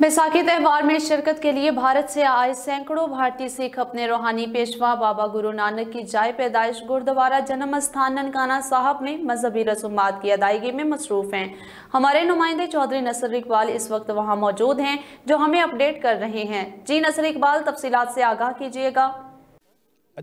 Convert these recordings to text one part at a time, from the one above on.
बैसाखी त्यौहार में शिरकत के लिए भारत से आए सैकड़ों भारतीय सिख अपने रूहानी पेशवा बाबा गुरु नानक की जाय पैदाइश गुरुद्वारा जन्म स्थान ननकाना साहब में मजहबी रसूमात की अदायगी में मसरूफ़ हैं हमारे नुमाइंदे चौधरी नसर इकबाल इस वक्त वहां मौजूद हैं जो हमें अपडेट कर रहे हैं जी नसर इकबाल तफसीत से आगाह कीजिएगा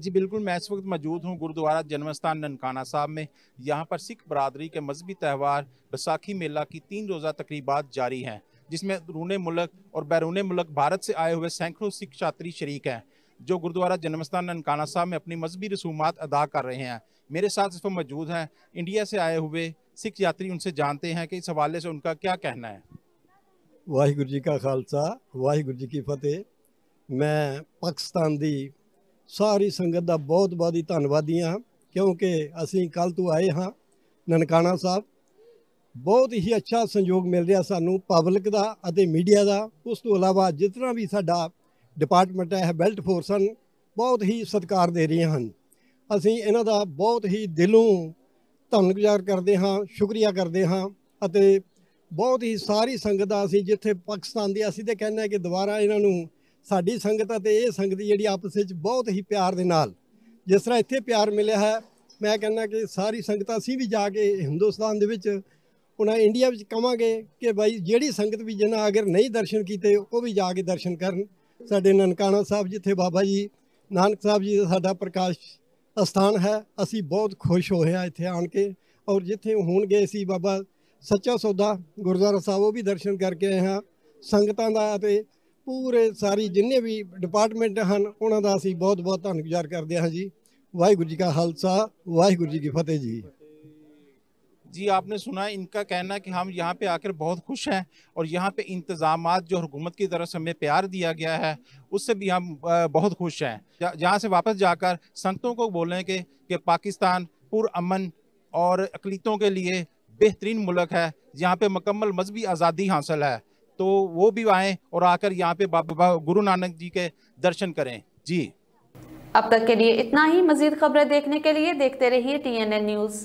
जी बिल्कुल मैं इस वक्त मौजूद हूँ गुरुद्वारा जन्म स्थान ननकाना साहब में यहाँ पर सिख बरदरी के मजहबी त्यौहार बैसाखी मेला की तीन रोज़ा तकरीबा जारी हैं जिसमें अंदरून मुल्क और बैरून मुल्क भारत से आए हुए सैकड़ों सिख छात्री शरीक हैं जो गुरुद्वारा जन्मस्थान ननकाना साहब में अपनी मजहबी रसूमात अदा कर रहे हैं मेरे साथ इस पर मौजूद हैं इंडिया से आए हुए सिख यात्री उनसे जानते हैं कि इस हवाले से उनका क्या कहना है जी का खालसा ਖਾਲਸਾ जी की फतेह मैं पाकिस्तान की सारी संगत का बहुत बहुत ही धनवादी हाँ क्योंकि असं कल तो आए हाँ ननकाना साहब ਬਹੁਤ ਹੀ ਅੱਛਾ ਸੰਯੋਗ ਮਿਲ ਰਿਹਾ ਸਾਨੂੰ ਪਬਲਿਕ ਦਾ ਅਤੇ ਮੀਡੀਆ ਦਾ ਉਸ ਤੋਂ ਇਲਾਵਾ ਜਿਤਨਾ ਵੀ ਸਾਡਾ ਡਿਪਾਰਟਮੈਂਟ ਹੈ ਬੈਲਟ ਫੋਰਸਨ ਬਹੁਤ ਹੀ ਸਤਿਕਾਰ ਦੇ ਰਹੀਆਂ ਹਨ ਅਸੀਂ ਇਹਨਾਂ ਦਾ ਬਹੁਤ ਹੀ ਦਿਲੋਂ ਧੰਨਵਾਦ ਕਰਦੇ ਹਾਂ ਸ਼ੁਕਰੀਆ ਕਰਦੇ ਹਾਂ ਅਤੇ ਬਹੁਤ ਹੀ ਸਾਰੀ ਸੰਗਤ ਦਾ ਅਸੀਂ ਜਿੱਥੇ ਪਾਕਿਸਤਾਨ ਦੀ ਅਸੀਂ ਤੇ ਕਹਿੰਦੇ ਕਿ ਦੁਬਾਰਾ ਇਹਨਾਂ ਨੂੰ ਸਾਡੀ ਸੰਗਤ ਅਤੇ ਇਹ ਸੰਗਤ ਜਿਹੜੀ ਆਪਸ ਵਿੱਚ ਬਹੁਤ ਹੀ ਪਿਆਰ ਦੇ ਨਾਲ ਜਿਸ ਤਰ੍ਹਾਂ ਇੱਥੇ ਪਿਆਰ ਮਿਲਿਆ ਹੈ ਮੈਂ ਕਹਿੰਦਾ ਕਿ ਸਾਰੀ ਸੰਗਤ ਅਸੀਂ ਵੀ ਜਾ ਕੇ ਹਿੰਦੁਸਤਾਨ ਦੇ ਵਿੱਚ ਉਹਨਾਂ ਇੰਡੀਆ ਵਿੱਚ ਕਵਾਂਗੇ ਕਿ ਬਾਈ ਜਿਹੜੀ ਸੰਗਤ ਵੀ ਜਿਨ੍ਹਾਂ ਅਗਰ ਨਹੀਂ ਦਰਸ਼ਨ ਕੀਤੇ ਉਹ ਵੀ ਜਾ ਕੇ ਦਰਸ਼ਨ ਕਰਨ ਸਾਡੇ ਨਨਕਾਣਾ ਸਾਹਿਬ ਜਿੱਥੇ ਬਾਬਾ ਜੀ ਨਾਨਕ ਸਾਹਿਬ ਜੀ ਦਾ ਸਾਡਾ ਪ੍ਰਕਾਸ਼ ਸਥਾਨ ਹੈ ਅਸੀਂ ਬਹੁਤ ਖੁਸ਼ ਹੋਇਆ ਇੱਥੇ ਆਣ ਕੇ ਔਰ ਜਿੱਥੇ ਹੁਣ ਗਏ ਸੀ ਬਾਬਾ ਸੱਚਾ ਸੌਦਾ ਗੁਰਦੁਆਰਾ ਸਾਹਿਬ ਉਹ ਵੀ ਦਰਸ਼ਨ ਕਰਕੇ ਆਏ ਹਾਂ ਸੰਗਤਾਂ ਦਾ ਤੇ ਪੂਰੇ ਸਾਰੀ ਜਿੰਨੇ ਵੀ ਡਿਪਾਰਟਮੈਂਟ ਹਨ ਉਹਨਾਂ ਦਾ ਅਸੀਂ ਬਹੁਤ ਬਹੁਤ ਧੰਨਵਾਦ ਕਰਦੇ ਹਾਂ ਜੀ ਵਾਹਿਗੁਰੂ ਜੀ ਕਾ ਖਾਲਸਾ ਵਾਹਿਗੁਰੂ ਜੀ ਕੀ ਫਤਿਹ ਜੀ जी आपने सुना इनका कहना कि हम यहाँ पे आकर बहुत खुश हैं और यहाँ पे इंतज़ाम जो हुकूमत की तरफ से हमें प्यार दिया गया है उससे भी हम बहुत खुश हैं जहाँ से वापस जाकर संतों को बोलें कि, कि पाकिस्तान पुरअमन और अकलीतों के लिए बेहतरीन मुल्क है यहाँ पे मकम्मल मजहबी आज़ादी हासिल है तो वो भी आएँ और आकर यहाँ पे बाबा गुरु नानक जी के दर्शन करें जी अब तक के लिए इतना ही मजीद खबरें देखने के लिए देखते रहिए टी एन एन न्यूज़